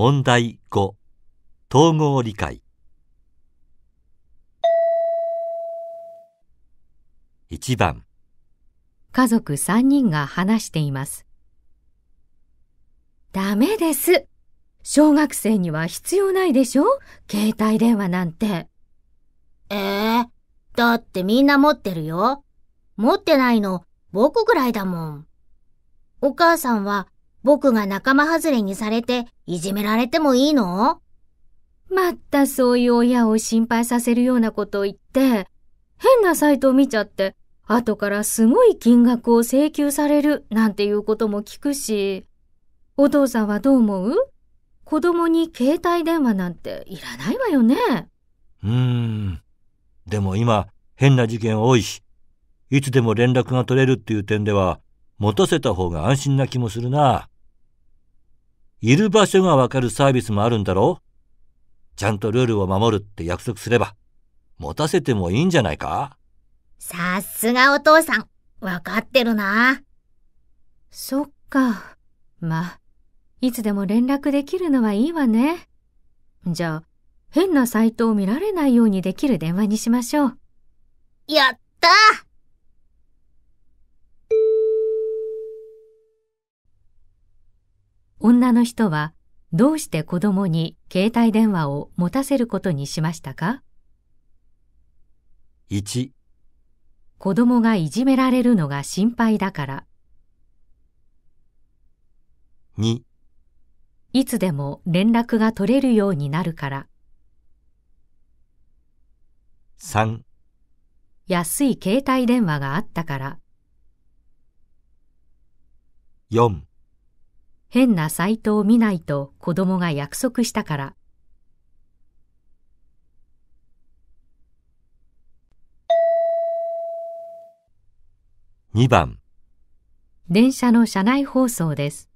問題5統合理解1番家族3人が話していますダメです小学生には必要ないでしょ携帯電話なんてええー、だってみんな持ってるよ持ってないの僕ぐらいだもんお母さんは僕が仲間外れにされていじめられてもいいのまたそういう親を心配させるようなことを言って、変なサイトを見ちゃって、後からすごい金額を請求されるなんていうことも聞くし、お父さんはどう思う子供に携帯電話なんていらないわよね。うーん。でも今、変な事件多いし、いつでも連絡が取れるっていう点では、持たせた方が安心な気もするな。いる場所がわかるサービスもあるんだろうちゃんとルールを守るって約束すれば、持たせてもいいんじゃないかさすがお父さん、わかってるな。そっか。まいつでも連絡できるのはいいわね。じゃあ、変なサイトを見られないようにできる電話にしましょう。やったー女の人はどうして子供に携帯電話を持たせることにしましたか ?1 子供がいじめられるのが心配だから2いつでも連絡が取れるようになるから3安い携帯電話があったから4変なサイトを見ないと子供が約束したから。2番電車の車内放送です。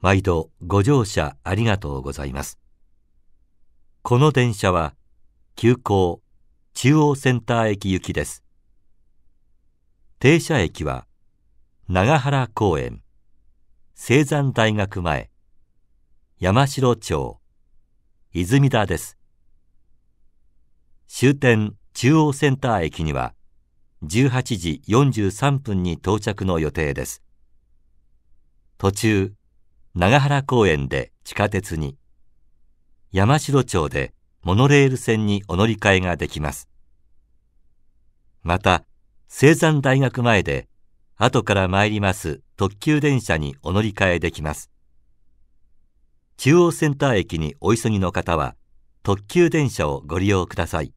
毎度ご乗車ありがとうございます。この電車は急行中央センター駅行きです。停車駅は長原公園。青山大学前、山城町、泉田です。終点中央センター駅には、18時43分に到着の予定です。途中、長原公園で地下鉄に、山城町でモノレール線にお乗り換えができます。また、青山大学前で後から参ります特急電車にお乗り換えできます。中央センター駅にお急ぎの方は、特急電車をご利用ください。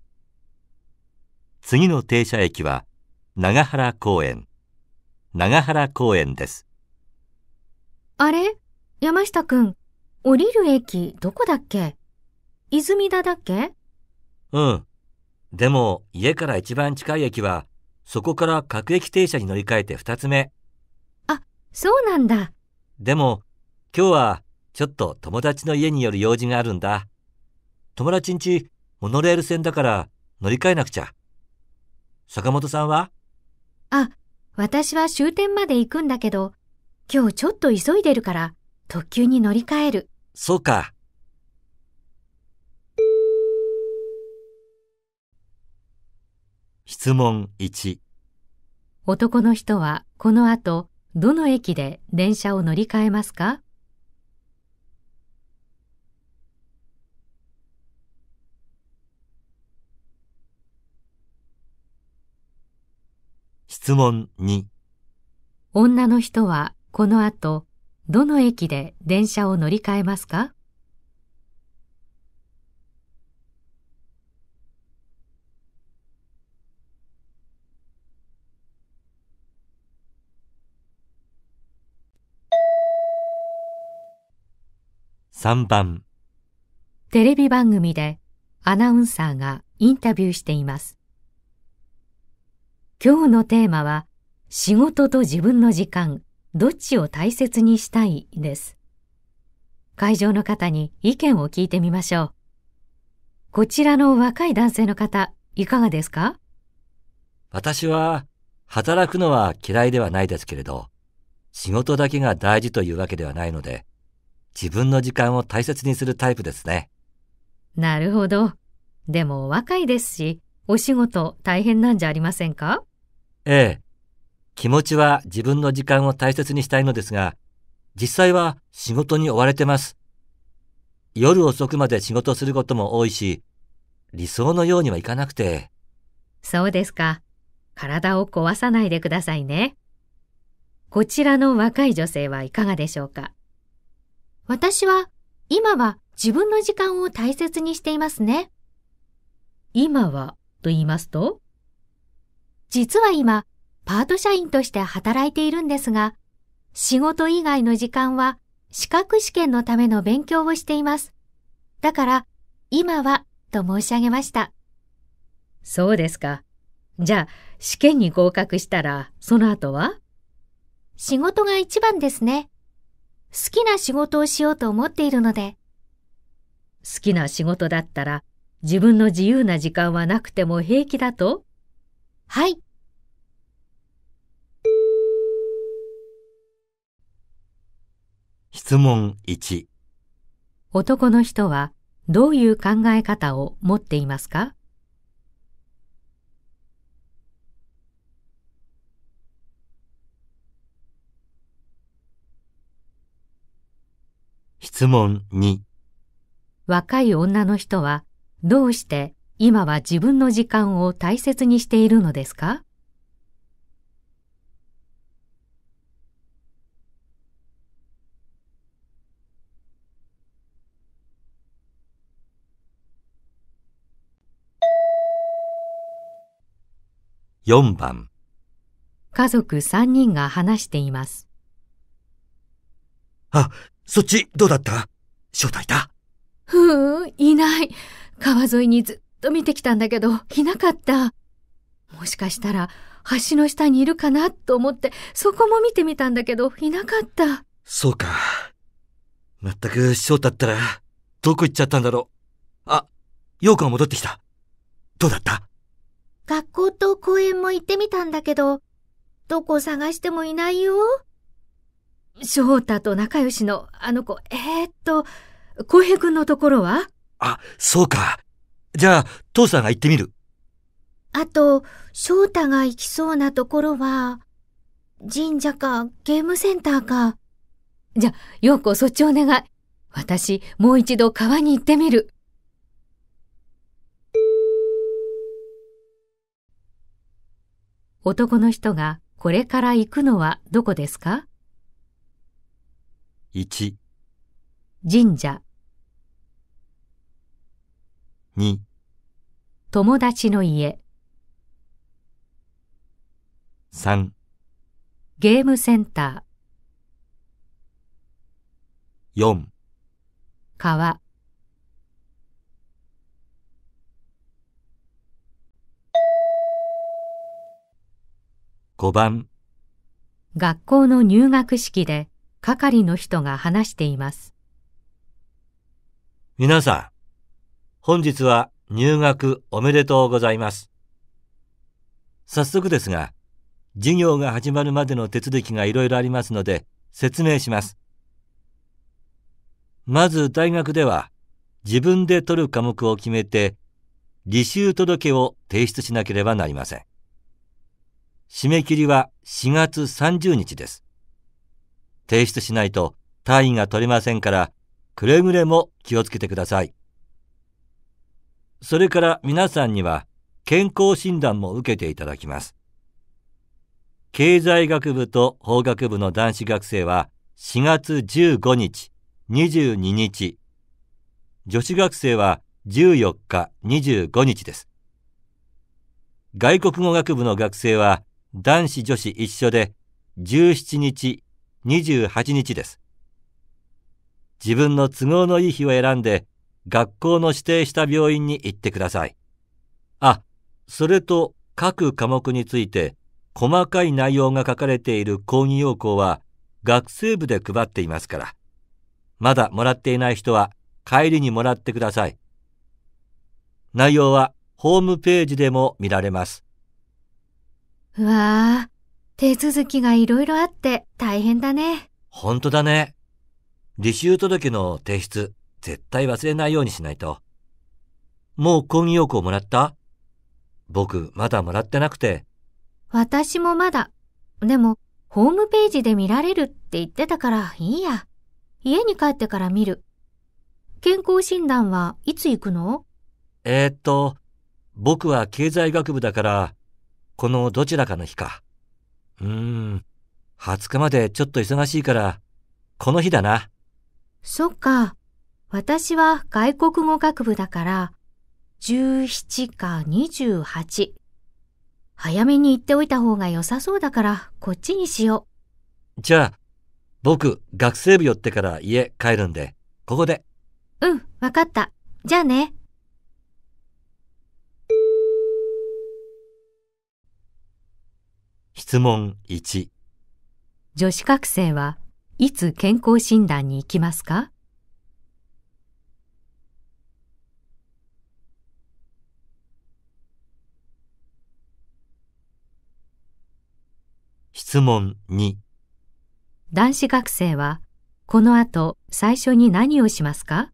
次の停車駅は、長原公園、長原公園です。あれ山下くん、降りる駅どこだっけ泉田だっけうん。でも、家から一番近い駅は、そこから各駅停車に乗り換えて2つ目。あ、そうなんだ。でも、今日はちょっと友達の家による用事があるんだ。友達んち、モノレール線だから乗り換えなくちゃ。坂本さんはあ、私は終点まで行くんだけど、今日ちょっと急いでるから、特急に乗り換える。そうか。質問1男の人はこの後どの駅で電車を乗り換えますか質問2女の人はこの後どの駅で電車を乗り換えますか3番テレビ番組でアナウンサーがインタビューしています今日のテーマは仕事と自分の時間どっちを大切にしたいです会場の方に意見を聞いてみましょうこちらの若い男性の方いかがですか私は働くのは嫌いではないですけれど仕事だけが大事というわけではないので自分の時間を大切にするタイプですね。なるほど。でも若いですし、お仕事大変なんじゃありませんかええ。気持ちは自分の時間を大切にしたいのですが、実際は仕事に追われてます。夜遅くまで仕事することも多いし、理想のようにはいかなくて。そうですか。体を壊さないでくださいね。こちらの若い女性はいかがでしょうか私は今は自分の時間を大切にしていますね。今はと言いますと実は今、パート社員として働いているんですが、仕事以外の時間は資格試験のための勉強をしています。だから、今はと申し上げました。そうですか。じゃあ、試験に合格したら、その後は仕事が一番ですね。好きな仕事をしようと思っているので。好きな仕事だったら自分の自由な時間はなくても平気だとはい。質問1男の人はどういう考え方を持っていますか質問2若い女の人はどうして今は自分の時間を大切にしているのですか4番家族3人が話しています。あ、そっちどうだった正体だ。ふーん、いない。川沿いにずっと見てきたんだけど、いなかった。もしかしたら、橋の下にいるかなと思って、そこも見てみたんだけど、いなかった。そうか。まったく、翔太ったら、どこ行っちゃったんだろう。あ、陽子が戻ってきた。どうだった学校と公園も行ってみたんだけど、どこ探してもいないよ。翔太と仲良しのあの子、えー、っと、浩平くんのところはあ、そうか。じゃあ、父さんが行ってみる。あと、翔太が行きそうなところは、神社かゲームセンターか。じゃあ、陽子そっちお願い。私、もう一度川に行ってみる。男の人がこれから行くのはどこですか1神社2友達の家3ゲームセンター4川5番学校の入学式で係の人が話しています。皆さん、本日は入学おめでとうございます。早速ですが、授業が始まるまでの手続きがいろいろありますので、説明します。まず大学では、自分で取る科目を決めて、履修届を提出しなければなりません。締め切りは4月30日です。提出しないと単位が取れませんから、くれぐれも気をつけてください。それから皆さんには健康診断も受けていただきます。経済学部と法学部の男子学生は4月15日、22日、女子学生は14日、25日です。外国語学部の学生は男子女子一緒で17日、28日です。自分の都合のいい日を選んで、学校の指定した病院に行ってください。あ、それと各科目について細かい内容が書かれている講義要項は学生部で配っていますから。まだもらっていない人は帰りにもらってください。内容はホームページでも見られます。わあ、手続きがいろいろあって大変だね。ほんとだね。履修届の提出、絶対忘れないようにしないと。もう講義要項もらった僕、まだもらってなくて。私もまだ。でも、ホームページで見られるって言ってたからいいや。家に帰ってから見る。健康診断はいつ行くのえー、っと、僕は経済学部だから、このどちらかの日か。うーん、20日までちょっと忙しいから、この日だな。そっか。私は外国語学部だから、17か28。早めに言っておいた方が良さそうだから、こっちにしよう。じゃあ、僕、学生部寄ってから家帰るんで、ここで。うん、わかった。じゃあね。質問1女子学生はいつ健康診断に行きますか質問2男子学生はこの後最初に何をしますか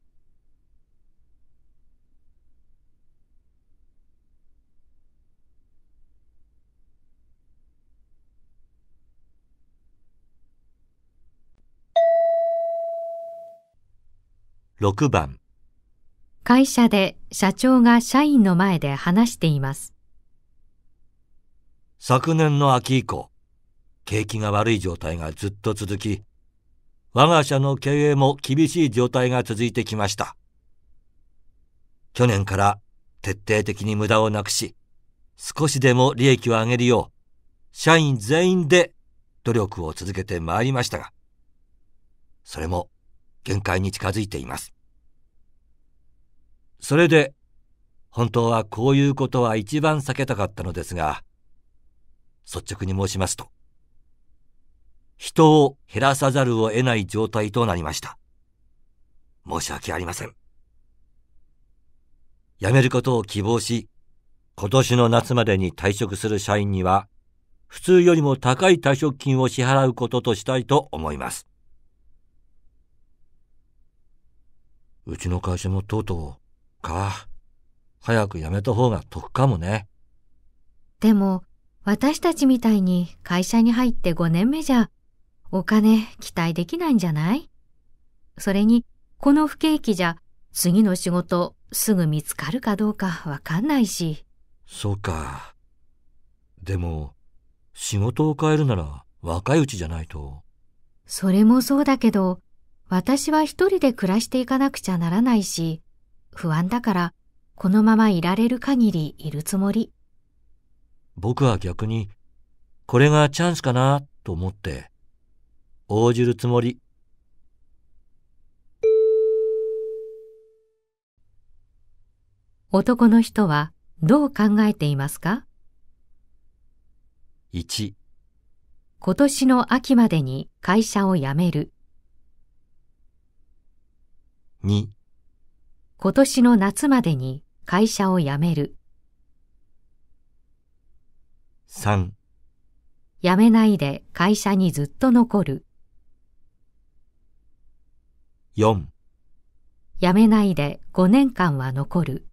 6番会社で社長が社員の前で話しています。昨年の秋以降、景気が悪い状態がずっと続き、我が社の経営も厳しい状態が続いてきました。去年から徹底的に無駄をなくし、少しでも利益を上げるよう、社員全員で努力を続けてまいりましたが、それも限界に近づいています。それで、本当はこういうことは一番避けたかったのですが、率直に申しますと、人を減らさざるを得ない状態となりました。申し訳ありません。辞めることを希望し、今年の夏までに退職する社員には、普通よりも高い退職金を支払うこととしたいと思います。うちの会社もとうとう、か。早く辞めた方が得かもね。でも、私たちみたいに会社に入って5年目じゃ、お金期待できないんじゃないそれに、この不景気じゃ、次の仕事すぐ見つかるかどうかわかんないし。そうか。でも、仕事を変えるなら若いうちじゃないと。それもそうだけど、私は一人で暮らしていかなくちゃならないし、不安だから、このままいられる限りいるつもり。僕は逆に、これがチャンスかなと思って、応じるつもり。男の人はどう考えていますか ?1 今年の秋までに会社を辞める。2今年の夏までに会社を辞める3辞めないで会社にずっと残る4辞めないで5年間は残る